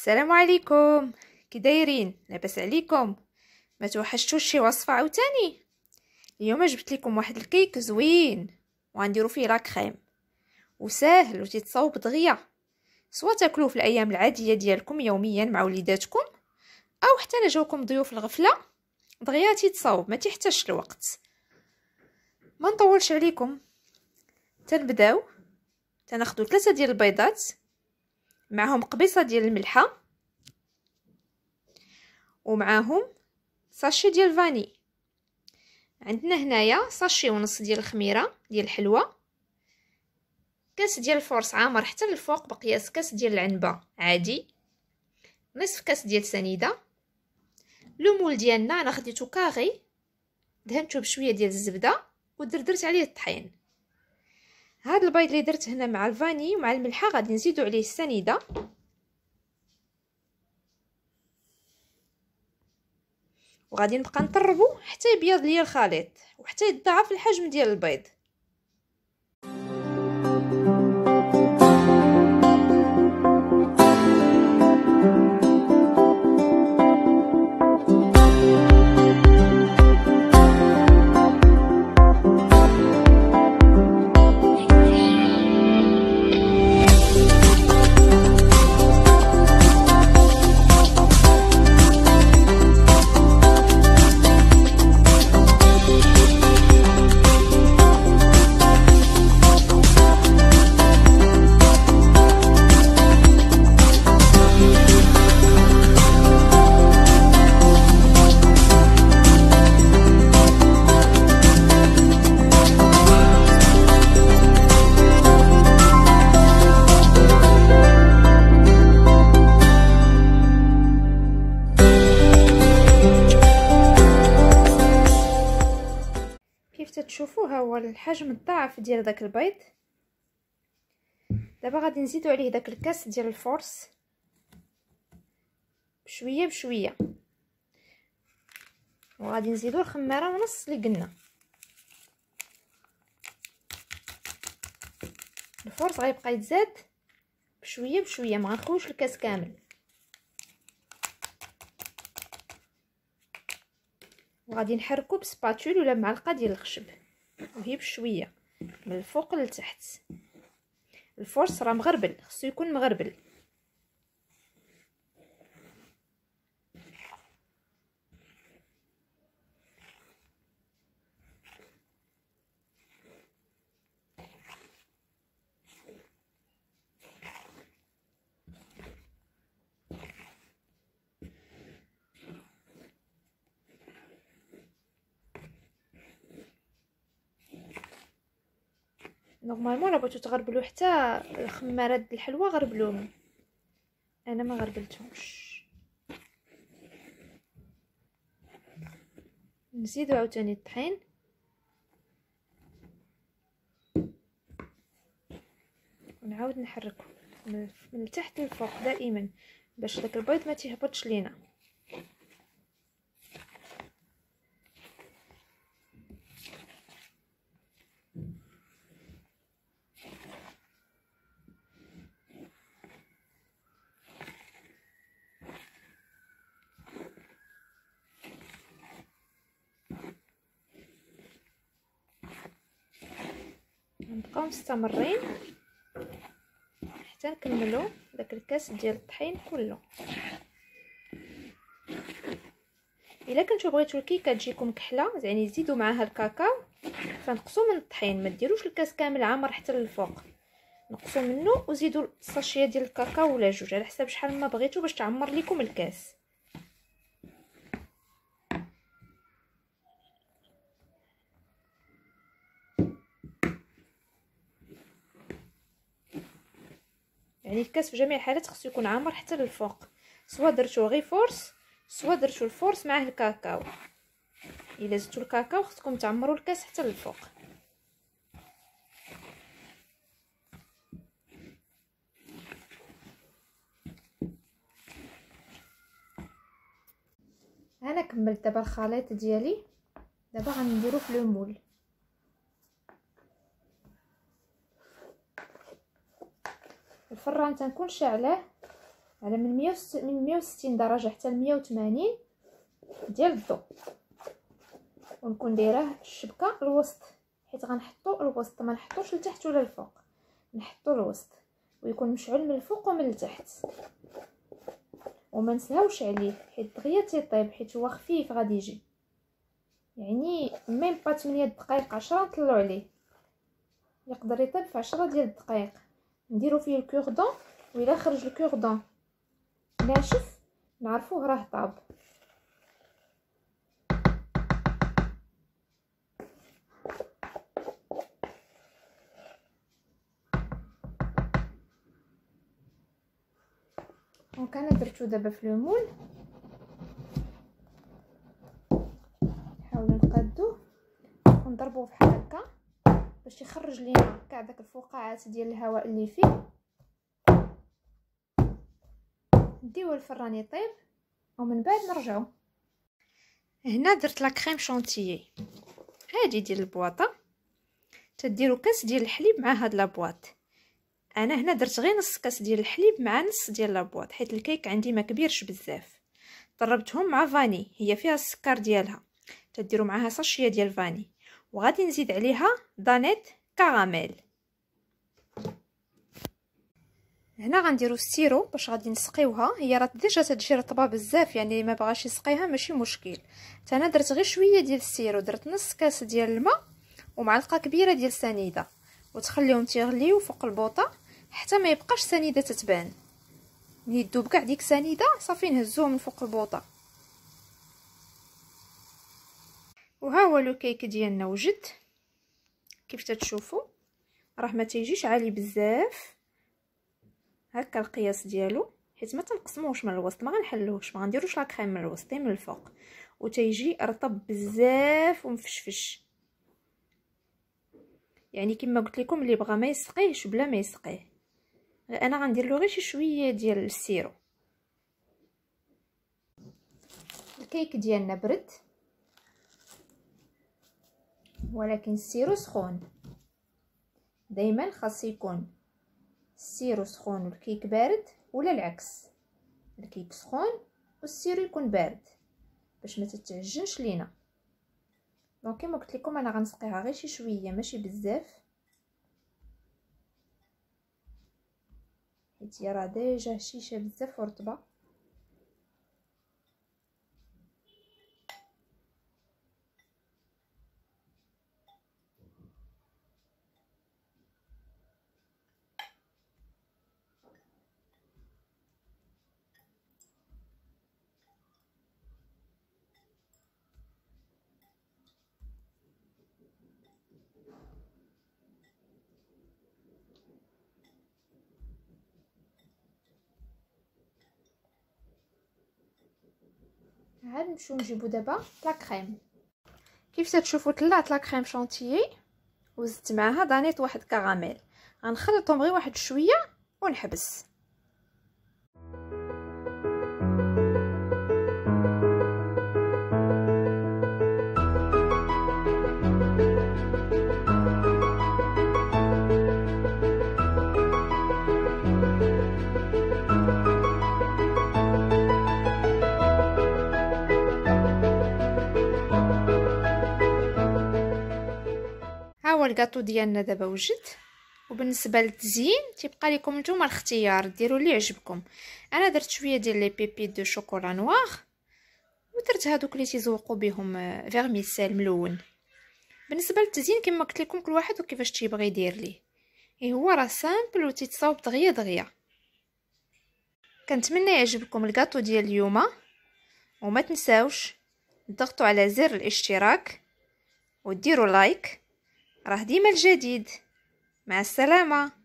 السلام عليكم كي دايرين لاباس عليكم ما توحشتوش شي وصفه عاوتاني اليوم جبت لكم واحد الكيك زوين وغنديرو فيه لا كريم وساهل وتيتصاوب دغيا سواء تاكلوه في الايام العاديه ديالكم يوميا مع وليداتكم او حتى الا جاوكم ضيوف الغفله دغيا تيتصاوب ما تحتاجش الوقت ما نطولش عليكم تنبداو تناخذوا ثلاثه ديال البيضات معهم قبيصه ديال الملحه ومعهم ساشي ديال الفاني عندنا هنايا ساشي ونص ديال الخميره ديال الحلوى كاس ديال الفورس عامر حتى للفوق بقياس كاس ديال العنبه عادي نصف كاس ديال سنيده لومول ديالنا انا خديتو كاغي دهنتو بشويه ديال الزبده ودردرت عليه الطحين هذا البيض اللي درت هنا مع الفاني ومع الملحه غادي نزيدو عليه السنيده وغادي نبقى نطربو حتى يبيض ليا الخليط وحتى يتضاعف الحجم ديال البيض الحجم الضعف ديال داك البيض دابا غادي نزيدو عليه داك الكاس ديال الفورس بشويه بشويه وغادي نزيدو الخماره ونص اللي قلنا الفورس غيبقى يتزاد بشويه بشويه ما غنخوش الكاس كامل وغادي نحركو بسباتول ولا بمعلقه ديال الخشب وهي بشويه من الفوق لتحت الفرس راه مغربل خصو يكون مغربل نورمالمون راه بغيتو تغربلو حتى الخمارات د الحلوى غربلوهم انا ما غربلتهمش نزيدو عاوتاني الطحين ونعاود نحركو من التحت للفوق دائما باش داك البيض ما تيهبطش لينا نبقاو مستمرين حتى نكملو داك الكاس ديال الطحين كله الا كنتو بغيتو الكيكه تجيكم كحله يعني زيدوا معاها الكاكاو فنقصوا من الطحين ما ديروش الكاس كامل عامر حتى للفوق نقصوا منه وزيدوا الساشيه ديال الكاكاو ولا جوج على حساب شحال ما بغيتو باش تعمر لكم الكاس يعني الكاس في جميع الحالات خصو يكون عامر حتى للفوق سوا درتو غير فورس سوا درتو الفورس معاه الكاكاو الا زدتو الكاكاو خصكم تعمروا الكاس حتى للفوق انا كملت دابا الخليط ديالي دابا غنديرو في لومول الفران تنكون شاعلاه على من 160 درجه حتى ل 180 ديال الضو ونكون دايره الشبكه الوسط حيت غنحطو الوسط ما نحطوش لتحت ولا الفوق نحطو الوسط ويكون مشعل من الفوق ومن التحت وما نسهوش عليه حيت دغيا تيطيب حيت هو خفيف غادي يجي يعني ميم با 8 دقائق 10 نطلعو عليه يقدر يطيب في 10 ديال الدقائق نديرو فيه الكوردون وإلا خرج الكوردون ناشف نعرفوه راه طاب دونك انا درتو دابا في لومول نحاولو نقادوه ونضربوه بحال هكا باش يخرج لينا كاع داك الفقاعات ديال الهواء اللي فيه نديو الفران يطيب ومن بعد نرجعو هنا درت لا كريم شونتيي هادي ديال البواطه تديروا كاس ديال الحليب مع هاد لا انا هنا درت غير نص كاس ديال الحليب مع نص ديال بواط حيت الكيك عندي ما كبيرش بزاف ضربتهم مع فاني هي فيها السكر ديالها تديروا معاها صاشيه ديال فاني وغادي نزيد عليها دانيت كراميل هنا غنديرو السيرو باش غادي نسقيوها هي راه ديجا تتجي رطبه بزاف يعني ما بغاش يسقيها ماشي مشكل حتى انا درت غير شويه ديال السيرو درت نص كاس ديال الماء ومعلقه كبيره ديال سنيده وتخليهم تيغليو فوق البوطه حتى ما يبقاش سنيده تتبان ملي دوب كاع ديك سنيده صافي نهزوهم من فوق البوطه وها هو الكيك ديالنا وجد كيف تتشوفوا راه ما تيجيش عالي بزاف هكا القياس ديالو حيت ما تنقسموهش من الوسط ما غنحلوهش ما غنديروش لا كريم من الوسط من الفوق وتيجي رطب بزاف ومفشفش يعني كما قلت لكم اللي بغى ما يسقيهش بلا ما يسقيه انا غندير له غير شي شويه ديال السيرو الكيك ديالنا برد ولكن السيرو سخون دايما خاص يكون السيرو سخون والكيك بارد ولا العكس الكيك سخون والسيرو يكون بارد باش ما تتعجنش لينا دونك كما قلت لكم انا غنسقيها غير شي شويه ماشي بزاف حيت هي راه ديجا هشيشه بزاف ورطبه عاد نمشيو نجيبو دابا لا كريم كيف تتشوفوا طلعت لا كريم شانتيي وزدت معاها دانيت واحد كراميل غنخلطهم غير واحد شويه ونحبس الكاطو ديالنا دابا وجد وبالنسبه للتزيين تيبقى لكم نتوما الاختيار ديروا اللي يعجبكم انا درت شويه ديال لي بيبي دو شوكولا نوار ودرت هادوك اللي تيزوقوا بهم آه، فيرميسيل ملون بالنسبه للتزيين كما قلت لكم كل واحد وكيفاش تيبغي يدير ليه اي هو راه سامبل وتيتصاوب دغيا دغيا كنتمنى يعجبكم الكاطو ديال اليوم وما تنساوش تضغطوا على زر الاشتراك وديروا لايك راه ديما الجديد مع السلامه